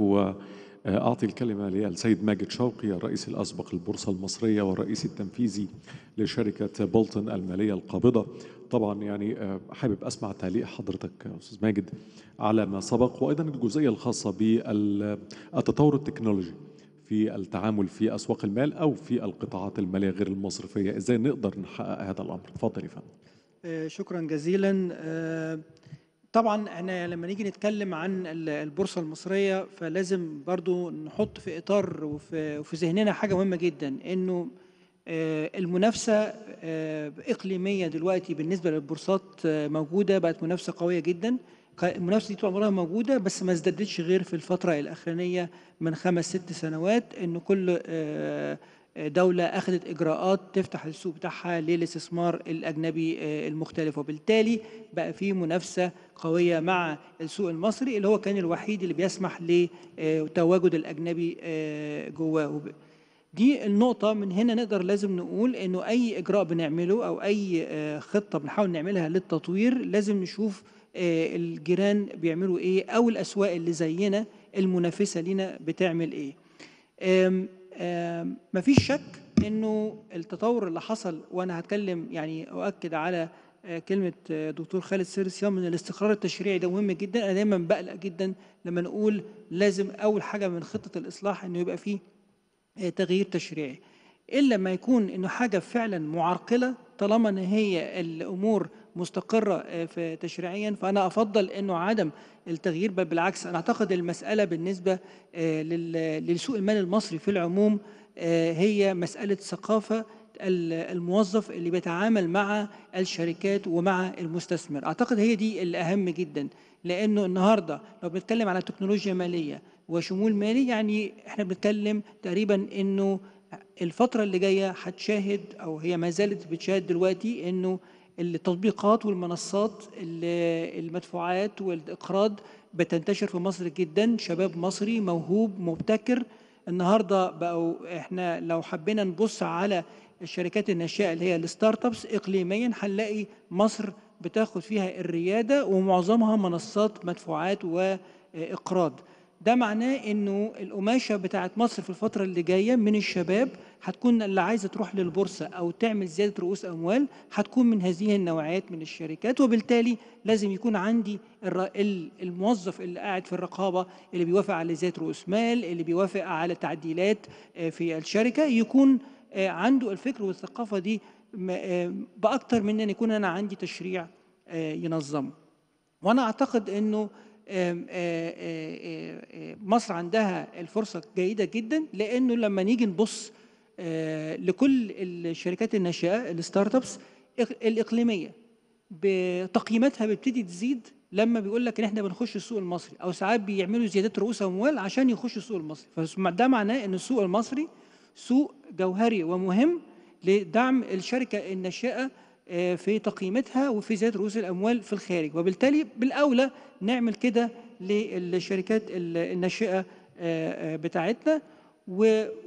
وأعطي الكلمة للسيد ماجد شوقي الرئيس الأسبق للبورصة المصرية والرئيس التنفيذي لشركة بولتن المالية القابضة طبعا يعني آه، حابب أسمع تعليق حضرتك أستاذ ماجد على ما سبق وأيضا الجزئية الخاصة بالتطور التكنولوجي في التعامل في أسواق المال أو في القطاعات المالية غير المصرفية إزاي نقدر نحقق هذا الأمر تفضل يا فندم آه، شكرا جزيلا آه، طبعا احنا لما نيجي نتكلم عن البورصه المصريه فلازم برضو نحط في اطار وفي ذهننا حاجه مهمه جدا انه آه، المنافسه آه، اقليميه دلوقتي بالنسبه للبورصات آه، موجوده بقت منافسه قويه جدا المنافسه دي طول عمرها موجوده بس ما ازددتش غير في الفتره الاخرانيه من خمس ست سنوات إنه كل دولة أخذت إجراءات تفتح السوق بتاعها للاستثمار الأجنبي آه، المختلف وبالتالي بقى في منافسة قوية مع السوق المصري اللي هو كان الوحيد اللي بيسمح لتواجد آه، الأجنبي آه، جواه دي النقطة من هنا نقدر لازم نقول إنه أي إجراء بنعمله أو أي خطة بنحاول نعملها للتطوير لازم نشوف الجيران بيعملوا إيه أو الأسواق اللي زينا المنافسة لينا بتعمل إيه مفيش شك انه التطور اللي حصل وانا هتكلم يعني اؤكد على آه، كلمة آه، دكتور خالد صيام من الاستقرار التشريعي ده مهم جدا أنا دايما بقلق جدا لما نقول لازم أول حاجة من خطة الإصلاح إنه يبقى فيه آه، تغيير تشريعي إلا ما يكون إنه حاجة فعلا معرقلة طالما إن هي الأمور مستقرة آه، في تشريعيا فأنا أفضل أنه عدم التغيير بل بالعكس أنا أعتقد المسألة بالنسبة آه، لسوق المال المصري في العموم آه، هي مسألة ثقافة الموظف اللي بيتعامل مع الشركات ومع المستثمر أعتقد هي دي الأهم جدا لأنه النهاردة لو بنتكلم على تكنولوجيا مالية وشمول مالي يعني احنا بنتكلم تقريبا أنه الفترة اللي جاية هتشاهد أو هي ما زالت بتشاهد دلوقتي أنه التطبيقات والمنصات المدفوعات والإقراض بتنتشر في مصر جدا شباب مصري موهوب مبتكر النهارده بقوا احنا لو حبينا نبص على الشركات الناشئه اللي هي الستارت ابس اقليميا هنلاقي مصر بتاخد فيها الرياده ومعظمها منصات مدفوعات واقراض ده معناه انه القماشه بتاعت مصر في الفتره اللي جايه من الشباب هتكون اللي عايزه تروح للبورصه او تعمل زياده رؤوس اموال هتكون من هذه النوعيات من الشركات وبالتالي لازم يكون عندي الموظف اللي قاعد في الرقابه اللي بيوافق على زياده رؤوس مال اللي بيوافق على تعديلات آه، في الشركه يكون آه، عنده الفكر والثقافه دي آه، باكتر من ان يكون انا عندي تشريع ينظمه وانا اعتقد انه مصر عندها الفرصة جيدة جدا لأنه لما نيجي نبص لكل الشركات الناشئة الستارت ابس الإقليمية بتقييماتها بتبتدي تزيد لما بيقول لك ان احنا بنخش السوق المصري او ساعات بيعملوا زيادات رؤوس اموال عشان يخشوا السوق المصري فده معناه ان السوق المصري سوق جوهري ومهم لدعم الشركه الناشئه في تقييمتها وفي زيادة رؤوس الأموال في الخارج وبالتالي بالأولى نعمل كده للشركات الناشئة آه، آه، بتاعتنا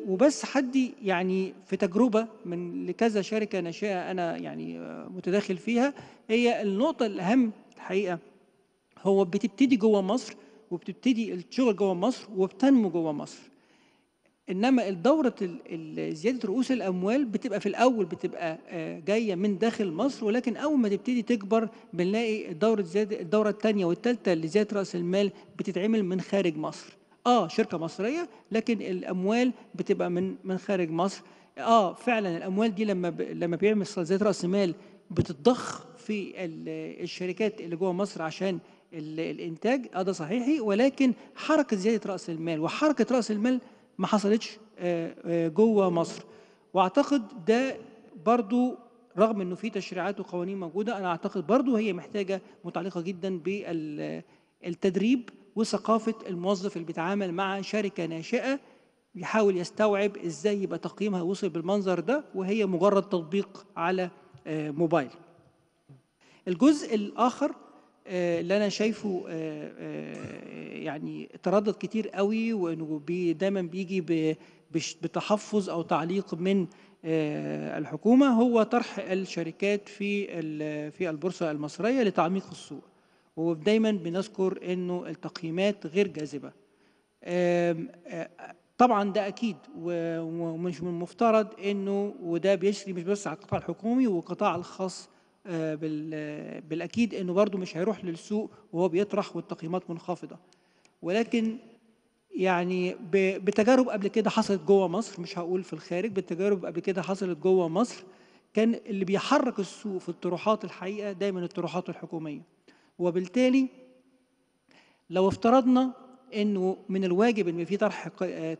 وبس حد يعني في تجربة من لكذا شركة ناشئة أنا يعني آه، متداخل فيها هي النقطة الأهم الحقيقة هو بتبتدي جوه مصر وبتبتدي الشغل جوه مصر وبتنمو جوه مصر انما الدوره زياده رؤوس الاموال بتبقى في الاول بتبقى آه، جايه من داخل مصر ولكن اول ما تبتدي تكبر بنلاقي دوره زياده الدوره الثانيه والثالثه لزياده راس المال بتتعمل من خارج مصر اه شركه مصريه لكن الاموال بتبقى من من خارج مصر اه فعلا الاموال دي لما ب... لما بيعمل زياده راس مال بتتضخ في الشركات اللي جوه مصر عشان الانتاج اه ده صحيحي ولكن حركه زياده راس المال وحركه راس المال ما حصلتش آه، آه، جوه مصر واعتقد ده برضو رغم انه في تشريعات وقوانين موجوده انا اعتقد برضو هي محتاجه متعلقه جدا بالتدريب وثقافه الموظف اللي بيتعامل مع شركه ناشئه يحاول يستوعب ازاي يبقى تقييمها وصل بالمنظر ده وهي مجرد تطبيق على آه، موبايل الجزء الاخر آه، اللي انا شايفه آه، آه، يعني تردد كتير قوي وانه دايما بيجي بتحفظ او تعليق من الحكومه هو طرح الشركات في في البورصه المصريه لتعميق السوق ودايما بنذكر انه التقييمات غير جاذبه طبعا ده اكيد ومش من المفترض انه وده بيشري مش بس على القطاع الحكومي والقطاع الخاص آه، بالاكيد انه برضه مش هيروح للسوق وهو بيطرح والتقييمات منخفضه ولكن يعني بتجارب قبل كده حصلت جوه مصر مش هقول في الخارج بتجارب قبل كده حصلت جوه مصر كان اللي بيحرك السوق في الطروحات الحقيقه دايما الطروحات الحكوميه وبالتالي لو افترضنا انه من الواجب ان في طرح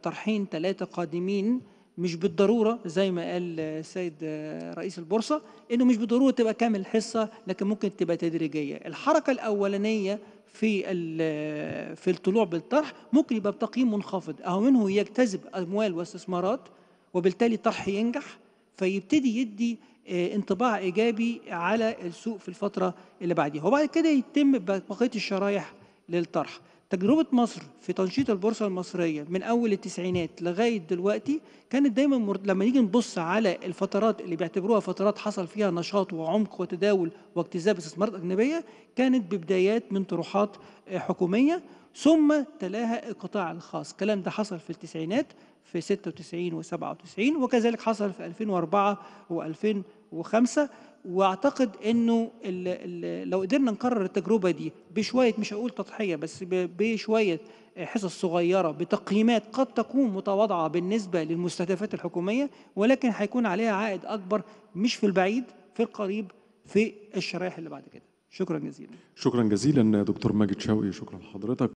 طرحين ثلاثه قادمين مش بالضروره زي ما قال السيد رئيس البورصه انه مش بالضروره تبقى كامل حصة لكن ممكن تبقى تدريجيه الحركه الاولانيه في في الطلوع بالطرح ممكن يبقى بتقييم منخفض او منه يجتذب اموال واستثمارات وبالتالي الطرح ينجح فيبتدي يدي آه، انطباع ايجابي على السوق في الفتره اللي بعديها وبعد كده يتم بقيه الشرايح للطرح تجربة مصر في تنشيط البورصة المصرية من أول التسعينات لغاية دلوقتي كانت دايما مر... لما نيجي نبص على الفترات اللي بيعتبروها فترات حصل فيها نشاط وعمق وتداول واجتذاب استثمارات أجنبية كانت ببدايات من طروحات آه، حكومية ثم تلاها القطاع الخاص الكلام ده حصل في التسعينات في 96 و97 وكذلك حصل في 2004 و2005 واعتقد انه لو قدرنا نكرر التجربه دي بشويه مش هقول تضحيه بس بشويه حصص صغيره بتقييمات قد تكون متواضعه بالنسبه للمستهدفات الحكوميه ولكن هيكون عليها عائد اكبر مش في البعيد في القريب في الشرايح اللي بعد كده شكرا جزيلا شكرا جزيلا دكتور ماجد شوقي شكرا لحضرتك